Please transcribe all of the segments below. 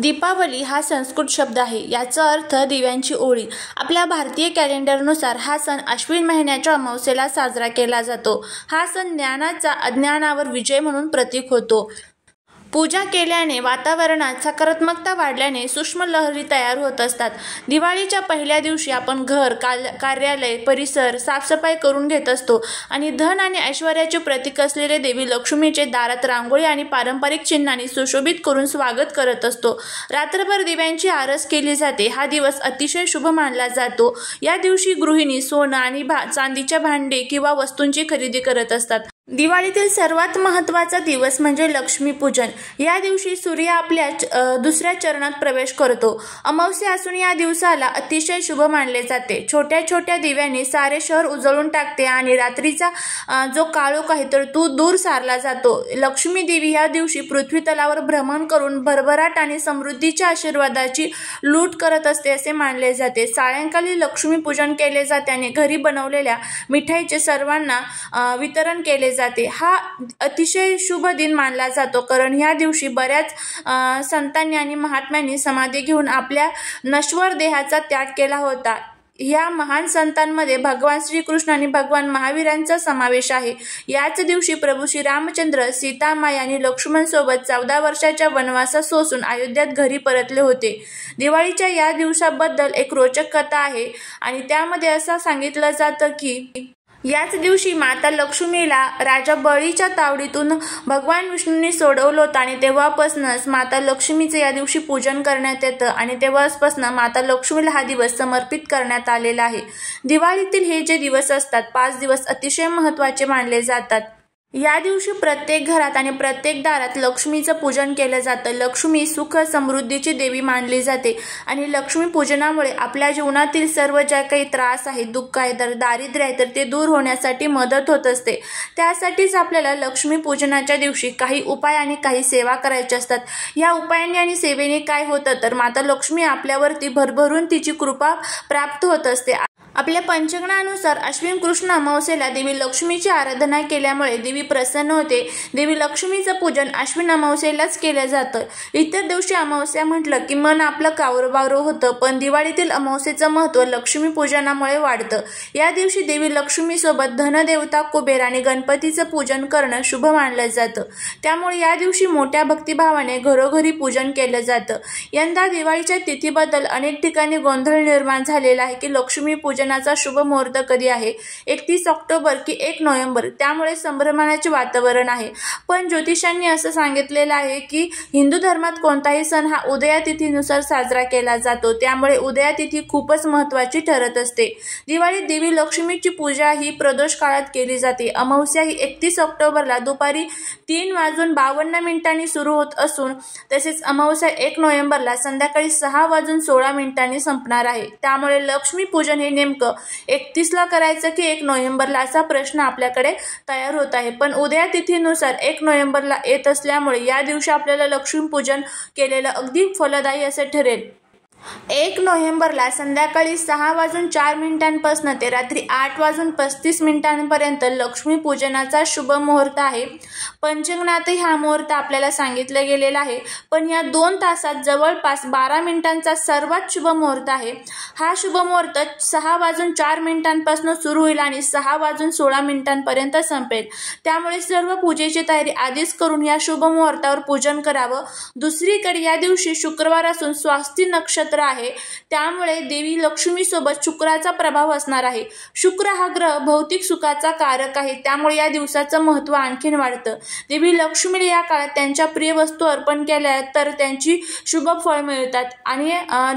दीपावली हा संस्कृत शब्द आहे याचा अर्थ दिव्यांची ओळी आपल्या भारतीय कॅलेंडरनुसार हा सण अश्विन महिन्याच्या अमावस्येला साजरा केला जातो हा सण ज्ञानाचा अज्ञानावर विजय म्हणून प्रतीक होतो पूजा केल्याने वातावरणात सकारात्मकता वाढल्याने सूक्ष्म लहरी तयार होत असतात दिवाळीच्या पहिल्या दिवशी आपण घर काल कार्यालय परिसर साफसफाई करून घेत असतो आणि धन आणि ऐश्वर्याचे प्रतीक असलेले देवी लक्ष्मीचे दारात रांगोळी आणि पारंपरिक चिन्हांनी सुशोभित करून स्वागत करत असतो रात्रभर दिव्यांची आरस केली जाते हा दिवस अतिशय शुभ मानला जातो या दिवशी गृहिणी सोनं आणि भा चांदीच्या भांडे किंवा वस्तूंची खरेदी करत असतात दिवाळीतील सर्वात महत्त्वाचा दिवस म्हणजे लक्ष्मीपूजन या दिवशी सूर्य आपल्या दुसऱ्या चरणात प्रवेश करतो अमावस्या असून या दिवसाला अतिशय शुभ मानले जाते छोट्या छोट्या दिव्यांनी सारे शहर उजळून टाकते आणि रात्रीचा जो काळोख आहे तर तो दूर सारला जातो लक्ष्मी देवी या दिवशी पृथ्वी तलावर भ्रमण करून भरभराट आणि समृद्धीच्या आशीर्वादाची लूट करत असते असे मानले जाते सायंकाळी लक्ष्मीपूजन केले जाते आणि घरी बनवलेल्या मिठाईचे सर्वांना वितरण केले जाते हा अतिशय शुभ दिन मानला जातो कारण ह्या दिवशी बऱ्याच संतांनी आणि महात्म्यांनी समाधी घेऊन आपल्या नश्वर देहाचा त्याग केला होता या महान संतांमध्ये भगवान श्रीकृष्ण आणि भगवान महावीरांचा समावेश आहे याच दिवशी प्रभू श्री रामचंद्र सीतामाय आणि लक्ष्मण सोबत चौदा वर्षाच्या वनवासात सोसून अयोध्यात घरी परतले होते दिवाळीच्या या दिवसाबद्दल एक रोचक कथा आहे आणि त्यामध्ये असं सांगितलं जातं की याच दिवशी माता लक्ष्मीला राजा बळीच्या तावडीतून भगवान विष्णूने सोडवलं होतं आणि तेव्हापासूनच माता लक्ष्मीचं या दिवशी पूजन करण्यात येतं आणि तेव्हापासून माता लक्ष्मीला हा दिवस समर्पित करण्यात आलेला आहे दिवाळीतील हे जे दिवस असतात पाच दिवस अतिशय महत्त्वाचे मानले जातात या दिवशी प्रत्येक घरात आणि प्रत्येक दारात लक्ष्मीचं पूजन केलं जातं लक्ष्मी सुख समृद्धीची देवी मानली जाते आणि लक्ष्मी पूजनामुळे आपल्या जीवनातील सर्व ज्या काही त्रास आहेत दुःख आहे तर दारिद्र्य आहे तर ते दूर होण्यासाठी मदत होत असते त्यासाठीच आपल्याला लक्ष्मी पूजनाच्या दिवशी काही उपाय आणि काही सेवा करायच्या असतात या उपायांनी आणि सेवेने काय होतं तर माता लक्ष्मी आपल्यावरती भरभरून तिची कृपा प्राप्त होत असते आपल्या पंचगणानुसार अश्विन कृष्ण अमावस्येला देवी लक्ष्मीची आराधना केल्यामुळे देवी प्रसन्न होते देवी लक्ष्मीचं पूजन अश्विन अमावस्येलाच केलं जातं इतर दिवशी अमावस्या म्हटलं की मन आपलं बावर होतं पण दिवाळीतील अमावस्येचं महत्त्व लक्ष्मीपूजनामुळे वाढतं या दिवशी देवी लक्ष्मीसोबत धनदेवता कुबेर आणि गणपतीचं पूजन करणं शुभ मानलं जातं त्यामुळे या दिवशी मोठ्या भक्तिभावाने घरोघरी पूजन केलं जातं यंदा दिवाळीच्या तिथीबद्दल अनेक ठिकाणी गोंधळ निर्माण झालेला आहे की लक्ष्मीपूजन चा शुभ मुहूर्त कधी आहे एकतीस ऑक्टोबर की एक नोव्हेंबर त्यामुळे संभ्रमाचे वातावरण आहे पण ज्योतिषांनी असं सांगितलेलं आहे की हिंदू धर्मात कोणताही सण हा उदयातिथीनुसार साजरा केला जातो त्यामुळे उदयातिथी तिथी खूपच महत्त्वाची ठरत असते दिवाळीत देवी लक्ष्मीची पूजा ही प्रदोष काळात केली जाते अमावस्या ही एकतीस ऑक्टोबरला दुपारी तीन वाजून बावन्न मिनिटांनी सुरू होत असून तसेच अमावस्या एक नोव्हेंबरला संध्याकाळी सहा वाजून सोळा मिनिटांनी संपणार आहे त्यामुळे लक्ष्मी पूजन हे नेमकं नेमकं एकतीसला करायचं की एक नोव्हेंबरला असा प्रश्न आपल्याकडे तयार होत आहे पण उद्या तिथीनुसार एक नोव्हेंबरला येत असल्यामुळे या दिवशी आपल्याला लक्ष्मीपूजन केलेलं अगदी फलदायी असं ठरेल एक नोव्हेंबरला संध्याकाळी सहा वाजून चार मिनिटांपासून ते रात्री आठ वाजून पस्तीस मिनिटांपर्यंत लक्ष्मीपूजनाचा शुभ मुहूर्त आहे पंचंगनाथही हा मुहूर्त आपल्याला सांगितलं गेलेला आहे पण या दोन तासात जवळपास बारा मिनिटांचा सर्वात शुभ मुहूर्त आहे हा शुभ मुहूर्त सहा वाजून चार मिनिटांपासून सुरू होईल आणि सहा वाजून सोळा मिनिटांपर्यंत संपेल त्यामुळे सर्व पूजेची तयारी आधीच करून या शुभ मुहूर्तावर पूजन करावं दुसरीकडे या दिवशी शुक्रवार असून स्वास्ती नक्षत्र नक्षत्र आहे त्यामुळे देवी लक्ष्मीसोबत शुक्राचा प्रभाव असणार आहे शुक्र हा ग्रह भौतिक सुखाचा कारक आहे त्यामुळे या दिवसाचं महत्व आणखीन वाढतं देवी लक्ष्मीने या काळात त्यांच्या प्रिय वस्तू अर्पण केल्या तर त्यांची शुभ फळ मिळतात आणि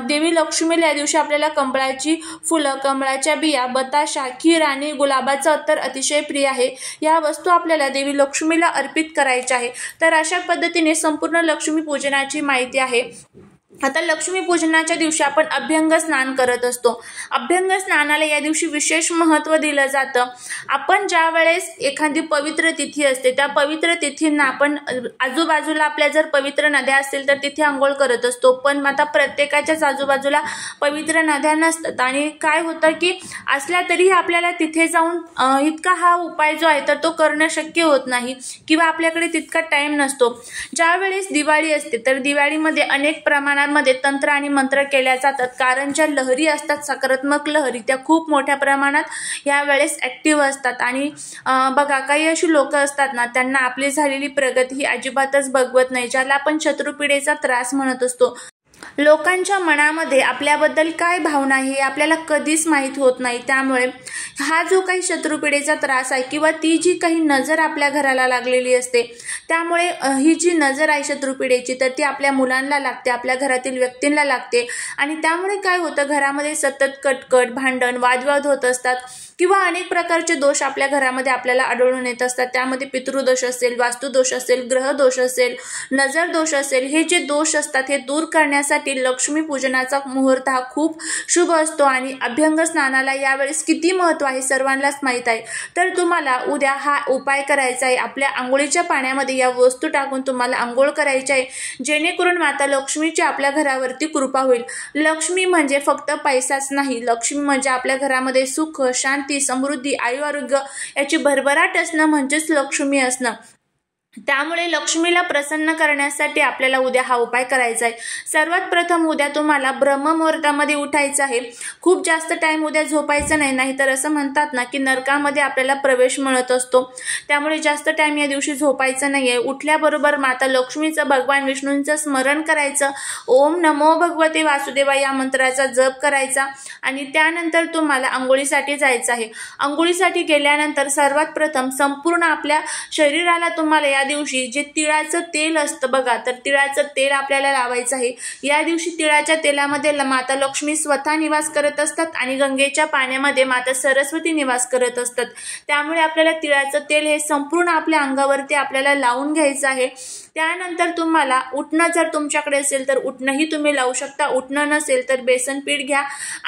देवी लक्ष्मीला या दिवशी आपल्याला कमळाची फुलं कमळाच्या बिया बताशा खीर आणि गुलाबाचं अत्तर अतिशय प्रिय आहे या वस्तू आपल्याला देवी लक्ष्मीला अर्पित करायच्या आहे तर अशा पद्धतीने संपूर्ण लक्ष्मी पूजनाची माहिती आहे आता लक्ष्मी पूजनाच्या दिवशी आपण अभ्यंग स्नान करत असतो अभ्यंग स्नानाला या दिवशी विशेष महत्त्व दिलं जातं आपण ज्या वेळेस एखादी पवित्र तिथी असते त्या पवित्र तिथींना आपण आजूबाजूला आपल्या जर पवित्र नद्या असतील तर तिथे आंघोळ करत असतो पण आता प्रत्येकाच्याच आजूबाजूला पवित्र नद्या नसतात आणि काय होतं की असल्या तरीही आपल्याला तिथे जाऊन इतका हा उपाय जो आहे तर तो करणं शक्य होत नाही किंवा आपल्याकडे तितका टाईम नसतो ज्यावेळेस दिवाळी असते तर दिवाळीमध्ये अनेक प्रमाणात खेळांमध्ये तंत्र आणि मंत्र केल्या जातात कारण ज्या लहरी असतात सकारात्मक लहरी त्या खूप मोठ्या प्रमाणात यावेळेस वेळेस ॲक्टिव्ह असतात आणि बघा काही अशी लोक असतात ना त्यांना आपली झालेली प्रगती ही अजिबातच बघवत नाही ज्याला आपण शत्रुपिढेचा त्रास म्हणत असतो लोकांच्या मनामध्ये आपल्याबद्दल काय भावना आहे आपल्याला कधीच माहीत होत नाही त्यामुळे हा जो काही शत्रुपिढेचा त्रास आहे किंवा ती जी काही नजर आपल्या घराला लागलेली असते त्यामुळे ही जी नजर आहे शत्रुपिढेची तर ती आपल्या मुलांना लागते आपल्या घरातील व्यक्तींना लागते आणि त्यामुळे काय होतं घरामध्ये सतत कटकट भांडण वादवाद होत असतात किंवा अनेक प्रकारचे दोष आपल्या घरामध्ये आपल्याला आढळून येत असतात त्यामध्ये पितृदोष असेल वास्तुदोष असेल ग्रहदोष असेल नजर दोष असेल हे जे दोष असतात हे दूर करण्यासाठी लक्ष्मीपूजनाचा मुहूर्त हा खूप शुभ असतो आणि अभ्यंग स्नानाला यावेळेस किती महत्व आहे सर्वांनाच माहीत आहे तर तुम्हाला उद्या हा उपाय करायचा आहे आपल्या आंघोळीच्या पाण्यामध्ये या वस्तू टाकून तुम्हाला आंघोळ करायची आहे जेणेकरून माता लक्ष्मीची आपल्या घरावरती कृपा होईल लक्ष्मी म्हणजे फक्त पैसाच नाही लक्ष्मी म्हणजे आपल्या घरामध्ये सुख शांत शांती समृद्धी आयुआरोग्य याची भरभराट असणं म्हणजेच लक्ष्मी असणं त्यामुळे लक्ष्मीला प्रसन्न करण्यासाठी आपल्याला उद्या हा उपाय करायचा आहे सर्वात प्रथम उद्या तुम्हाला ब्रह्ममुहूर्तामध्ये उठायचं आहे खूप जास्त टाईम उद्या झोपायचं नाही नाहीतर असं म्हणतात ना की नरकामध्ये आपल्याला प्रवेश मिळत असतो त्यामुळे जास्त टाईम या दिवशी झोपायचं नाही आहे उठल्याबरोबर माता लक्ष्मीचं भगवान विष्णूंचं स्मरण करायचं ओम नमो भगवते वासुदेवा या मंत्राचा जप करायचा आणि त्यानंतर तुम्हाला आंघोळीसाठी जायचं आहे आंघोळीसाठी गेल्यानंतर सर्वात प्रथम संपूर्ण आपल्या शरीराला तुम्हाला या दिवशी जे तिळाचं तेल असतं बघा तर तिळाचं तेल आपल्याला लावायचं आहे या दिवशी तिळाच्या तेलामध्ये माता लक्ष्मी स्वतः निवास करत असतात आणि गंगेच्या पाण्यामध्ये माता सरस्वती निवास करत असतात त्यामुळे आपल्याला तिळाचं तेल हे संपूर्ण आपल्या अंगावरती आपल्याला लावून घ्यायचं आहे त्यानंतर तुम्हाला उठणं जर तुमच्याकडे असेल तर उठणंही तुम्ही लावू शकता उठणं नसेल तर बेसन पीठ घ्या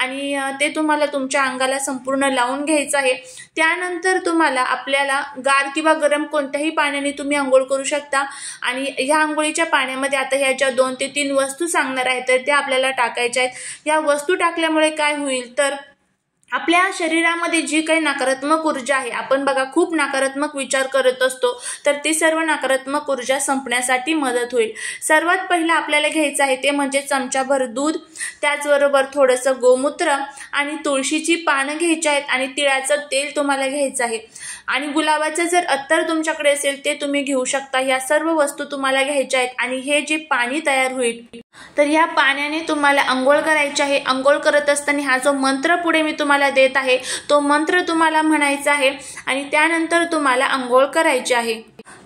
आणि ते तुम्हाला तुमच्या अंगाला संपूर्ण लावून घ्यायचं आहे त्यानंतर तुम्हाला आपल्याला गार किंवा गरम कोणत्याही पाण्याने तुम्ही आंघोळ करू शकता आणि ह्या आंघोळीच्या पाण्यामध्ये आता ह्या ज्या दोन ते तीन वस्तू सांगणार आहे तर त्या आपल्याला टाकायच्या आहेत ह्या वस्तू टाकल्यामुळे काय होईल तर आपल्या शरीरामध्ये जी काही नकारात्मक ऊर्जा आहे आपण बघा खूप नकारात्मक विचार करत असतो तर ती सर्व नकारात्मक ऊर्जा संपण्यासाठी मदत होईल सर्वात पहिलं आपल्याला घ्यायचं आहे ते म्हणजे चमचाभर दूध त्याचबरोबर थोडंसं गोमूत्र आणि तुळशीची पानं घ्यायची आहेत आणि तिळाचं तेल तुम्हाला घ्यायचं आहे आणि गुलाबाचं जर अत्तर तुमच्याकडे असेल ते तुम्ही घेऊ शकता या सर्व वस्तू तुम्हाला घ्यायच्या आहेत आणि हे जे पाणी तयार होईल तर ह्या पाण्याने तुम्हाला अंघोळ करायची आहे अंघोळ करत असताना हा जो मंत्र पुढे मी तुम्हाला तुम्हाला देत आहे तो मंत्र तुम्हाला म्हणायचा आहे आणि त्यानंतर तुम्हाला अंघोळ करायची आहे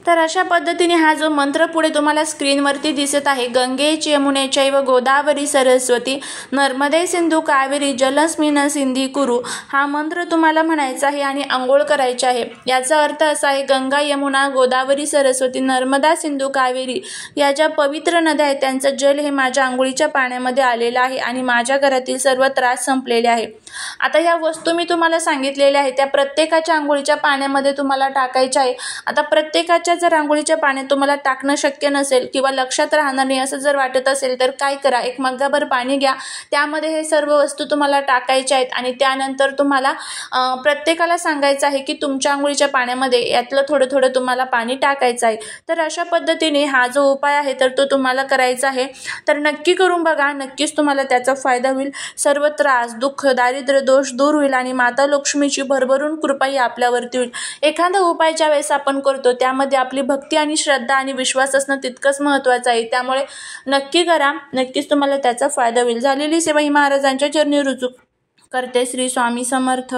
तर अशा पद्धतीने हा जो मंत्र पुढे तुम्हाला स्क्रीनवरती दिसत आहे गंगे यमुनेच्या चैव गोदावरी सरस्वती नर्मदे सिंधू कावेरी जलस्मिन सिंधी कुरु हा मंत्र तुम्हाला म्हणायचा आहे आणि आंघोळ करायचा आहे याचा अर्थ असा आहे गंगा यमुना गोदावरी सरस्वती नर्मदा सिंधू कावेरी या ज्या पवित्र नद्या आहेत त्यांचं जल हे माझ्या आंघोळीच्या पाण्यामध्ये आलेलं आहे आणि माझ्या घरातील सर्व त्रास संपलेले आहे आता ह्या वस्तू मी तुम्हाला सांगितलेल्या आहेत त्या प्रत्येकाच्या आंघोळीच्या पाण्यामध्ये तुम्हाला टाकायच्या आहे आता प्रत्येकाच्या जर रांगोळीच्या पाण्यात तुम्हाला टाकणं शक्य नसेल किंवा लक्षात राहणार नाही असं जर वाटत असेल तर काय करा एक मग्गाभर पाणी घ्या त्यामध्ये हे सर्व वस्तू तुम्हाला टाकायच्या आहेत आणि त्यानंतर तुम्हाला प्रत्येकाला सांगायचं आहे की तुमच्या आंघोळीच्या पाण्यामध्ये यातलं थोडं थोडं तुम्हाला पाणी टाकायचं आहे तर अशा पद्धतीने हा जो उपाय आहे तर तो तुम्हाला करायचा आहे तर नक्की करून बघा नक्कीच तुम्हाला त्याचा फायदा होईल सर्व त्रास दुःख दारिद्र्य दोष दूर होईल आणि माता लक्ष्मीची भरभरून कृपा आपल्यावरती होईल एखादा उपाय ज्या वेळेस आपण करतो त्यामध्ये आपली भक्ती आणि श्रद्धा आणि विश्वास असणं तितकंच महत्त्वाचं आहे त्यामुळे नक्की करा नक्कीच तुम्हाला त्याचा फायदा होईल झालेली सेवा ही महाराजांच्या चरणी रुजू करते श्री स्वामी समर्थ